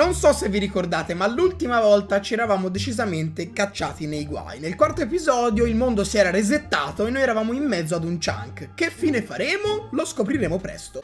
Non so se vi ricordate, ma l'ultima volta ci eravamo decisamente cacciati nei guai. Nel quarto episodio il mondo si era resettato e noi eravamo in mezzo ad un chunk. Che fine faremo? Lo scopriremo presto.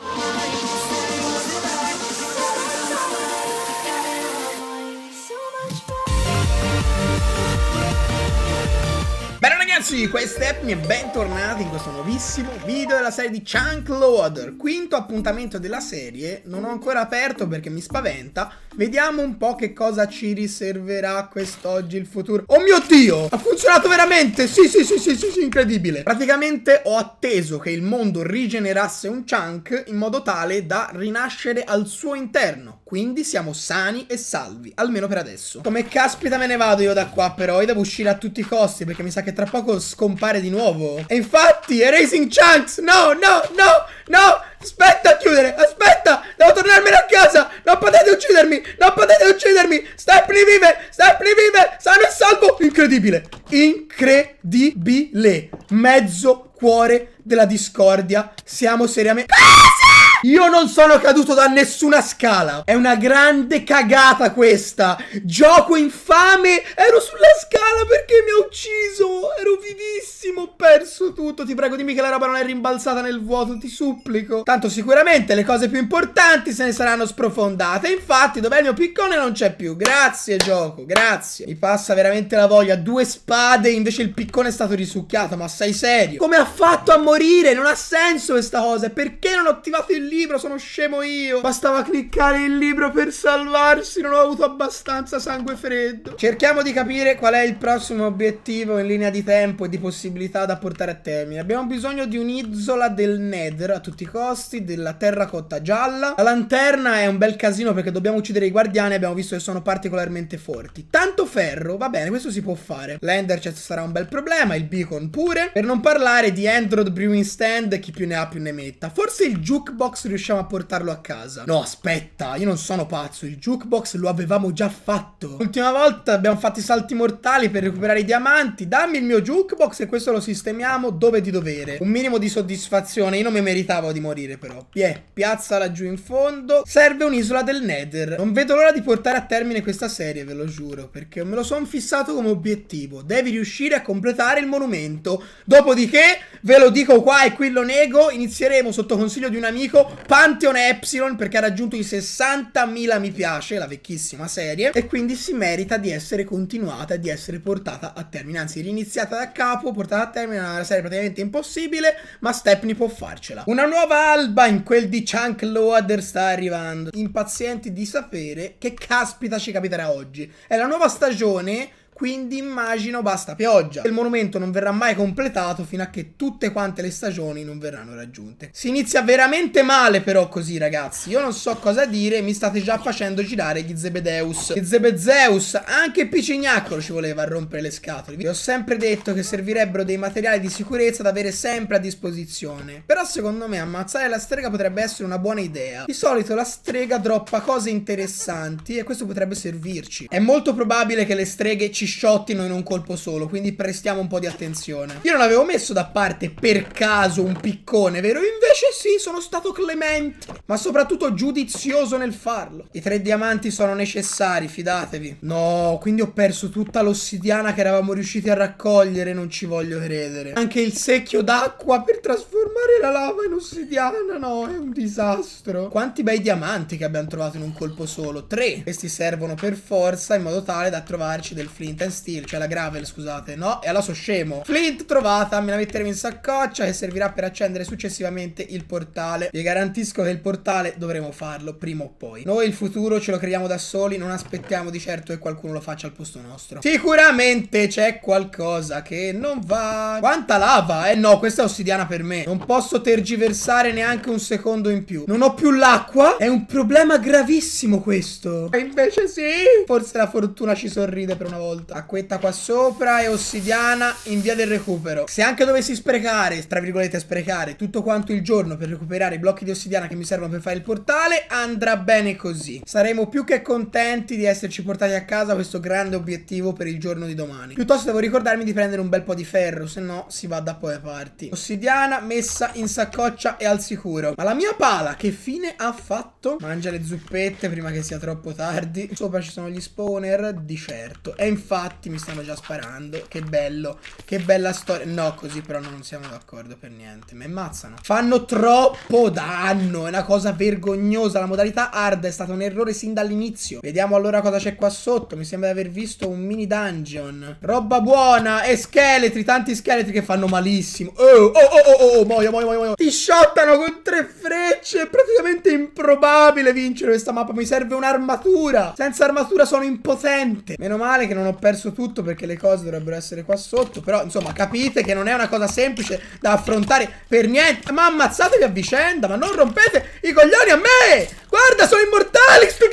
ragazzi, questa è Epmi e bentornati in questo nuovissimo video della serie di Chunk Loader Quinto appuntamento della serie, non ho ancora aperto perché mi spaventa Vediamo un po' che cosa ci riserverà quest'oggi il futuro Oh mio Dio, ha funzionato veramente, sì sì sì sì sì, sì incredibile Praticamente ho atteso che il mondo rigenerasse un Chunk in modo tale da rinascere al suo interno quindi siamo sani e salvi, almeno per adesso. Come caspita me ne vado io da qua però, io devo uscire a tutti i costi perché mi sa che tra poco scompare di nuovo. E infatti, Erasing Chunks, no, no, no, no, aspetta a chiudere, aspetta, devo tornarmene a casa, non potete uccidermi, non potete uccidermi, Stepney vive, Stepney vive, sano e salvo, incredibile, incredibile, mezzo cuore della discordia, siamo seriamente... Ah, sì! Io non sono caduto da nessuna scala. È una grande cagata questa. Gioco infame. Ero sulla scala perché mi ha ucciso. Ero vivissimo. Ho perso tutto. Ti prego, dimmi che la roba non è rimbalzata nel vuoto. Ti supplico. Tanto sicuramente le cose più importanti se ne saranno sprofondate. Infatti, dov'è il mio piccone? Non c'è più. Grazie, gioco. Grazie. Mi passa veramente la voglia. Due spade. Invece il piccone è stato risucchiato. Ma sei serio? Come ha fatto a morire? Non ha senso questa cosa. Perché non ho attivato il link? libro, sono scemo io. Bastava cliccare il libro per salvarsi, non ho avuto abbastanza sangue freddo. Cerchiamo di capire qual è il prossimo obiettivo in linea di tempo e di possibilità da portare a termine. Abbiamo bisogno di un'isola del Nether a tutti i costi, della terracotta gialla. La lanterna è un bel casino perché dobbiamo uccidere i guardiani abbiamo visto che sono particolarmente forti. Tanto ferro, va bene, questo si può fare. L'ender chest sarà un bel problema, il beacon pure. Per non parlare di Android Brewing Stand, chi più ne ha più ne metta. Forse il jukebox riusciamo a portarlo a casa. No, aspetta, io non sono pazzo, il jukebox lo avevamo già fatto. L'ultima volta abbiamo fatto i salti mortali per recuperare i diamanti. Dammi il mio jukebox e questo lo sistemiamo dove di dovere. Un minimo di soddisfazione, io non mi meritavo di morire però. Yeah, piazza laggiù in fondo. Serve un'isola del Nether. Non vedo l'ora di portare a termine questa serie, ve lo giuro, perché me lo sono fissato come obiettivo. Devi riuscire a completare il monumento. Dopodiché, ve lo dico qua e qui lo nego, inizieremo sotto consiglio di un amico Pantheon Epsilon perché ha raggiunto i 60.000 mi piace, la vecchissima serie, e quindi si merita di essere continuata e di essere portata a termine, anzi riniziata da capo, portata a termine, una serie praticamente impossibile, ma Stepney può farcela. Una nuova alba in quel di Chunk Loader sta arrivando, impazienti di sapere che caspita ci capiterà oggi. È la nuova stagione quindi immagino basta pioggia. Il monumento non verrà mai completato fino a che tutte quante le stagioni non verranno raggiunte. Si inizia veramente male però così ragazzi, io non so cosa dire, mi state già facendo girare gli Zebedeus. Gli Zebedeus, anche Picignaccolo ci voleva a rompere le scatole. Vi ho sempre detto che servirebbero dei materiali di sicurezza da avere sempre a disposizione. Però secondo me ammazzare la strega potrebbe essere una buona idea. Di solito la strega droppa cose interessanti e questo potrebbe servirci. È molto probabile che le streghe ci ci sciottino in un colpo solo, quindi prestiamo un po' di attenzione. Io non avevo messo da parte per caso un piccone, vero? Invece sì, sono stato clemente ma soprattutto giudizioso nel farlo. I tre diamanti sono necessari, fidatevi. No, quindi ho perso tutta l'ossidiana che eravamo riusciti a raccogliere, non ci voglio credere. Anche il secchio d'acqua per trasformare la lava in ossidiana, no, è un disastro. Quanti bei diamanti che abbiamo trovato in un colpo solo? Tre. Questi servono per forza in modo tale da trovarci del flint and steel, cioè la gravel, scusate, no? E allora sono scemo. Flint trovata, me la metteremo in saccoccia che servirà per accendere successivamente il portale. Vi garantisco che il portale mortale dovremo farlo prima o poi. Noi il futuro ce lo creiamo da soli, non aspettiamo di certo che qualcuno lo faccia al posto nostro. Sicuramente c'è qualcosa che non va. Quanta lava? Eh no, questa è ossidiana per me. Non posso tergiversare neanche un secondo in più. Non ho più l'acqua? È un problema gravissimo questo. E invece sì. Forse la fortuna ci sorride per una volta. Acquetta qua sopra e ossidiana in via del recupero. Se anche dovessi sprecare, tra virgolette sprecare, tutto quanto il giorno per recuperare i blocchi di ossidiana che mi servono servono per fare il portale andrà bene così. Saremo più che contenti di esserci portati a casa questo grande obiettivo per il giorno di domani. Piuttosto devo ricordarmi di prendere un bel po' di ferro, se no si va da poche parti. Ossidiana messa in saccoccia e al sicuro. Ma la mia pala che fine ha fatto? Mangia le zuppette prima che sia troppo tardi. Sopra ci sono gli spawner, di certo. E infatti mi stanno già sparando. Che bello, che bella storia. No, così però non siamo d'accordo per niente. Mi ammazzano. Fanno troppo danno, è una cosa cosa vergognosa. La modalità hard è stato un errore sin dall'inizio. Vediamo allora cosa c'è qua sotto. Mi sembra di aver visto un mini dungeon. Roba buona e scheletri, tanti scheletri che fanno malissimo. Oh, oh, oh, oh, oh, muoio, muoio, muoio. Ti shottano con tre frecce. È praticamente improbabile vincere questa mappa. Mi serve un'armatura. Senza armatura sono impotente. Meno male che non ho perso tutto perché le cose dovrebbero essere qua sotto. Però, insomma, capite che non è una cosa semplice da affrontare per niente. Ma ammazzatevi a vicenda, ma non rompete i coglioni a me! Guarda, sono immortali sti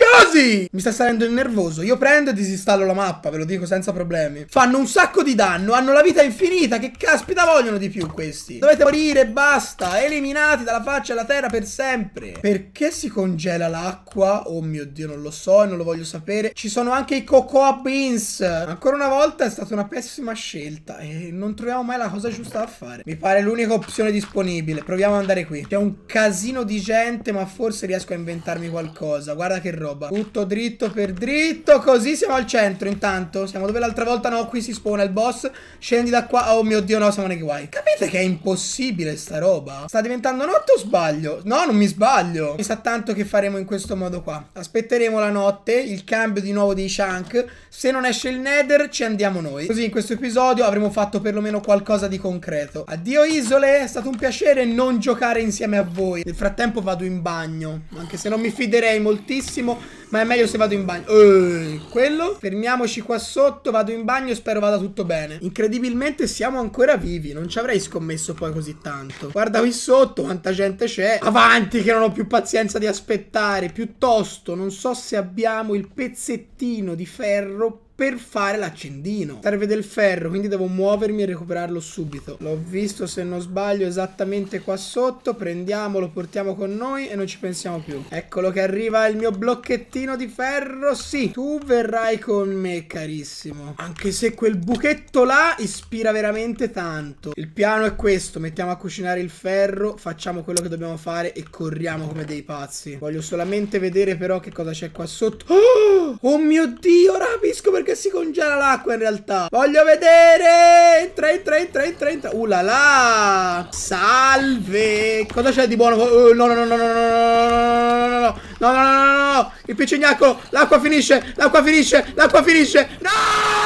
cosi! Mi sta salendo il nervoso. Io prendo e disinstallo la mappa, ve lo dico senza problemi. Fanno un sacco di danno, hanno la vita infinita. Che caspita vogliono di più questi? Dovete morire, basta. Eliminati dalla faccia della terra per sempre. Perché si congela l'acqua? Oh mio Dio, non lo so e non lo voglio sapere. Ci sono anche i cocoa beans. Ancora una volta è stata una pessima scelta e non troviamo mai la cosa giusta da fare. Mi pare l'unica opzione disponibile. Proviamo ad andare qui. C'è un casino di gente, ma forse riesco a inventare inventarmi qualcosa Guarda che roba Tutto dritto per dritto Così siamo al centro intanto Siamo dove l'altra volta no Qui si spona il boss Scendi da qua Oh mio dio no siamo nei guai Capite che è impossibile sta roba Sta diventando notte o sbaglio? No non mi sbaglio Mi sa tanto che faremo in questo modo qua Aspetteremo la notte Il cambio di nuovo dei chunk Se non esce il nether ci andiamo noi Così in questo episodio avremo fatto perlomeno qualcosa di concreto Addio isole È stato un piacere non giocare insieme a voi Nel frattempo vado in bagno Anche se non mi mi fiderei moltissimo ma è meglio se vado in bagno Ehi, Quello Fermiamoci qua sotto Vado in bagno Spero vada tutto bene Incredibilmente siamo ancora vivi Non ci avrei scommesso poi così tanto Guarda qui sotto Quanta gente c'è Avanti che non ho più pazienza di aspettare Piuttosto Non so se abbiamo il pezzettino di ferro per fare l'accendino. Serve del ferro, quindi devo muovermi e recuperarlo subito. L'ho visto, se non sbaglio, esattamente qua sotto. Prendiamolo, portiamo con noi e non ci pensiamo più. Eccolo che arriva il mio blocchettino di ferro. Sì, tu verrai con me, carissimo. Anche se quel buchetto là ispira veramente tanto. Il piano è questo. Mettiamo a cucinare il ferro, facciamo quello che dobbiamo fare e corriamo come dei pazzi. Voglio solamente vedere però che cosa c'è qua sotto. Oh, oh mio Dio, rapisco perché perché si congela l'acqua in realtà Voglio vedere Entra, entra, entra, entra, entra Uh la la Salve Cosa c'è di buono? Uh, no, no, no, no, no, no, no, no, no No, no, no, no, no Il piccignacco L'acqua finisce L'acqua finisce L'acqua finisce No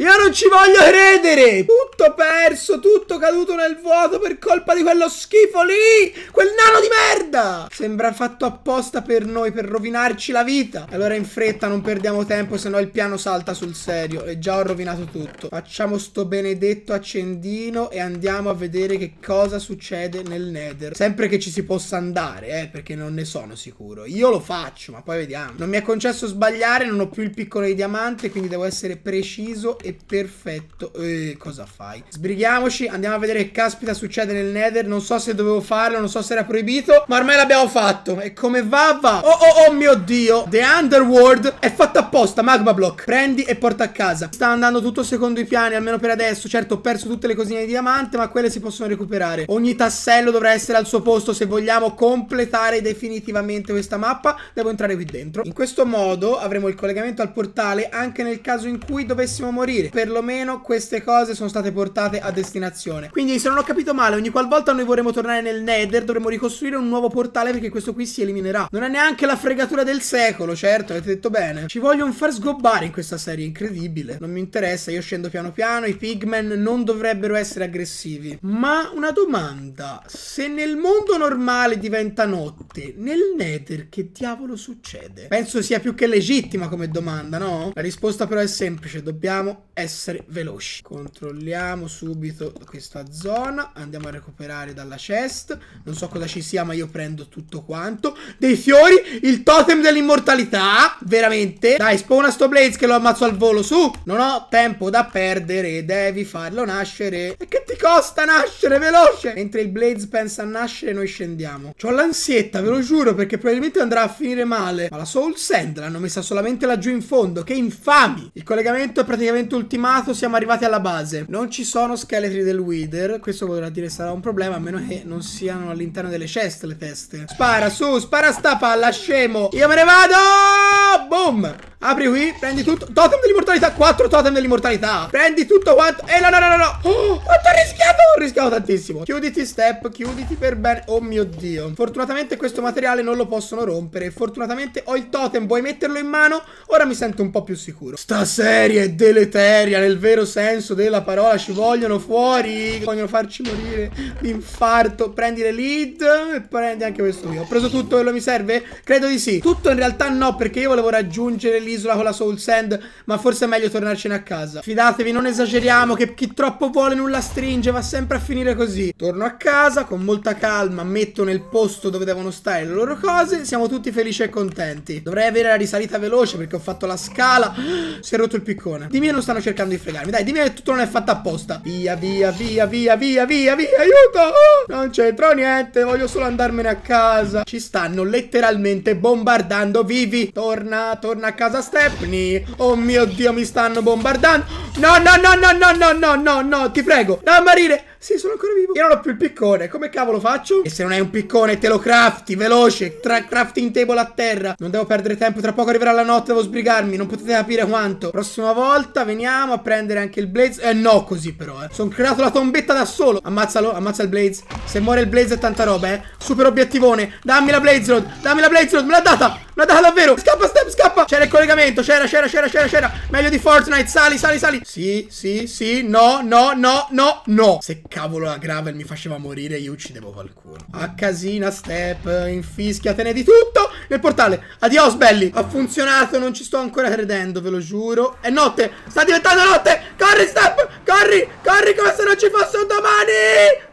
io non ci voglio credere! Tutto perso, tutto caduto nel vuoto per colpa di quello schifo lì! Quel nano di merda! Sembra fatto apposta per noi, per rovinarci la vita. Allora in fretta, non perdiamo tempo, se no il piano salta sul serio. E già ho rovinato tutto. Facciamo sto benedetto accendino e andiamo a vedere che cosa succede nel nether. Sempre che ci si possa andare, eh, perché non ne sono sicuro. Io lo faccio, ma poi vediamo. Non mi è concesso sbagliare, non ho più il piccolo di diamante, quindi devo essere preciso e e perfetto. E cosa fai? Sbrighiamoci, andiamo a vedere che caspita succede nel nether. Non so se dovevo farlo, non so se era proibito, ma ormai l'abbiamo fatto. E come va, va. Oh, oh, oh mio Dio. The Underworld è fatto apposta, Magma Block. Prendi e porta a casa. Sta andando tutto secondo i piani, almeno per adesso. Certo, ho perso tutte le cosine di diamante, ma quelle si possono recuperare. Ogni tassello dovrà essere al suo posto se vogliamo completare definitivamente questa mappa. Devo entrare qui dentro. In questo modo avremo il collegamento al portale anche nel caso in cui dovessimo morire morire. Perlomeno queste cose sono state portate a destinazione. Quindi se non ho capito male, ogni qualvolta noi vorremmo tornare nel Nether dovremmo ricostruire un nuovo portale perché questo qui si eliminerà. Non è neanche la fregatura del secolo, certo, avete detto bene. Ci vogliono far sgobbare in questa serie, incredibile. Non mi interessa, io scendo piano piano, i pigmen non dovrebbero essere aggressivi. Ma una domanda, se nel mondo normale diventa notte, nel Nether che diavolo succede? Penso sia più che legittima come domanda, no? La risposta però è semplice, dobbiamo essere veloci Controlliamo subito questa zona Andiamo a recuperare dalla chest Non so cosa ci sia ma io prendo tutto quanto Dei fiori Il totem dell'immortalità Veramente Dai spawna sto Blaze che lo ammazzo al volo Su Non ho tempo da perdere Devi farlo nascere E che ti costa nascere veloce Mentre il Blaze pensa a nascere noi scendiamo C Ho l'ansietta ve lo giuro Perché probabilmente andrà a finire male Ma la Soul Sand l'hanno messa solamente laggiù in fondo Che infami Il collegamento è praticamente ultimo ultimato siamo arrivati alla base. Non ci sono scheletri del Wither. Questo vorrà dire sarà un problema, a meno che non siano all'interno delle ceste le teste. Spara su, spara sta palla, scemo. Io me ne vado! Boom! Apri qui, prendi tutto. Totem dell'immortalità. 4 totem dell'immortalità. Prendi tutto quanto. E eh, no, no, no, no, Oh, quanto ho rischiato. Ho rischiato tantissimo. Chiuditi, step. Chiuditi per bene. Oh mio dio. Fortunatamente questo materiale non lo possono rompere. Fortunatamente ho il totem. Vuoi metterlo in mano? Ora mi sento un po' più sicuro. Sta serie è deleteria. Nel vero senso della parola. Ci vogliono fuori. Vogliono farci morire. L'infarto. Prendi le lead. E prendi anche questo qui. Ho preso tutto quello che mi serve? Credo di sì. Tutto in realtà no. Perché io volevo raggiungere il l'isola con la Soul Sand, ma forse è meglio tornarcene a casa. Fidatevi, non esageriamo, che chi troppo vuole nulla stringe, va sempre a finire così. Torno a casa, con molta calma, metto nel posto dove devono stare le loro cose, siamo tutti felici e contenti. Dovrei avere la risalita veloce perché ho fatto la scala. Si è rotto il piccone. Di me non stanno cercando di fregarmi, dai, di me tutto non è fatto apposta. Via, via, via, via, via, via, via, aiuto! non c'entro niente, voglio solo andarmene a casa. Ci stanno letteralmente bombardando vivi. Torna, torna a casa da Stepney. Oh mio Dio, mi stanno bombardando. No, no, no, no, no, no, no, no, no, ti prego. Non morire. Sì, sono ancora vivo. Io non ho più il piccone. Come cavolo faccio? E se non hai un piccone, te lo crafti, veloce. Tra crafting table a terra. Non devo perdere tempo. Tra poco arriverà la notte. Devo sbrigarmi. Non potete capire quanto. Prossima volta veniamo a prendere anche il Blaze. Eh, no, così però, eh. Sono creato la tombetta da solo. Ammazzalo, ammazza il Blaze. Se muore il Blaze è tanta roba, eh. Super obiettivone. Dammi la Blaze Road. Dammi la Blaze Road. Me l'ha data. Me l'ha data davvero. Scappa, step, scappa. C'era il collegamento. C'era, c'era, c'era, c'era, c'era. Meglio di Fortnite. Sali, sali, sali. Sì, sì, sì. No, no, no, no, no. Se cavolo la gravel mi faceva morire, io uccidevo qualcuno. A casina, step. Infischiatene di tutto. Nel portale. Adios, belli. Ha funzionato. Non ci sto ancora credendo, ve lo giuro. È notte. Sta diventando notte. Corri, step. Corri, corri come se non ci fosse un domani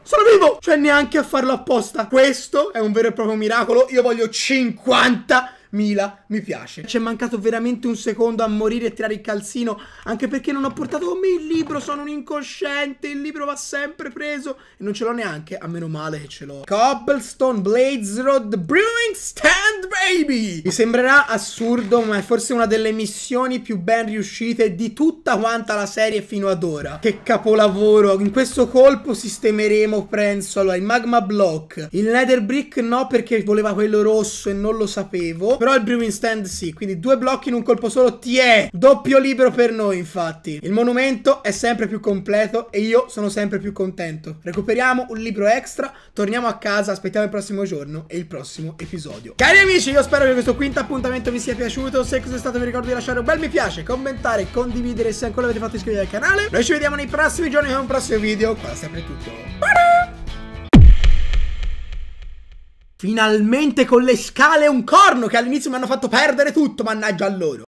Sono vivo Cioè neanche a farlo apposta Questo è un vero e proprio miracolo Io voglio 50 Mila mi piace. Ci è mancato veramente un secondo a morire e tirare il calzino, anche perché non ho portato con me il libro, sono un incosciente, il libro va sempre preso e non ce l'ho neanche, a meno male che ce l'ho. Cobblestone Blades Road Brewing Stand Baby! Mi sembrerà assurdo, ma è forse una delle missioni più ben riuscite di tutta quanta la serie fino ad ora. Che capolavoro! In questo colpo sistemeremo, penso, allora, il Magma Block, il Nether Brick no perché voleva quello rosso e non lo sapevo, però il brewing stand sì, quindi due blocchi in un colpo solo ti è. Doppio libero per noi, infatti. Il monumento è sempre più completo e io sono sempre più contento. Recuperiamo un libro extra, torniamo a casa, aspettiamo il prossimo giorno e il prossimo episodio. Cari amici, io spero che questo quinto appuntamento vi sia piaciuto. Se così è stato vi ricordo di lasciare un bel mi piace, commentare, condividere se ancora avete fatto iscrivervi al canale. Noi ci vediamo nei prossimi giorni con un prossimo video. Qua sempre tutto. Bye! Finalmente con le scale un corno che all'inizio mi hanno fatto perdere tutto, mannaggia a loro.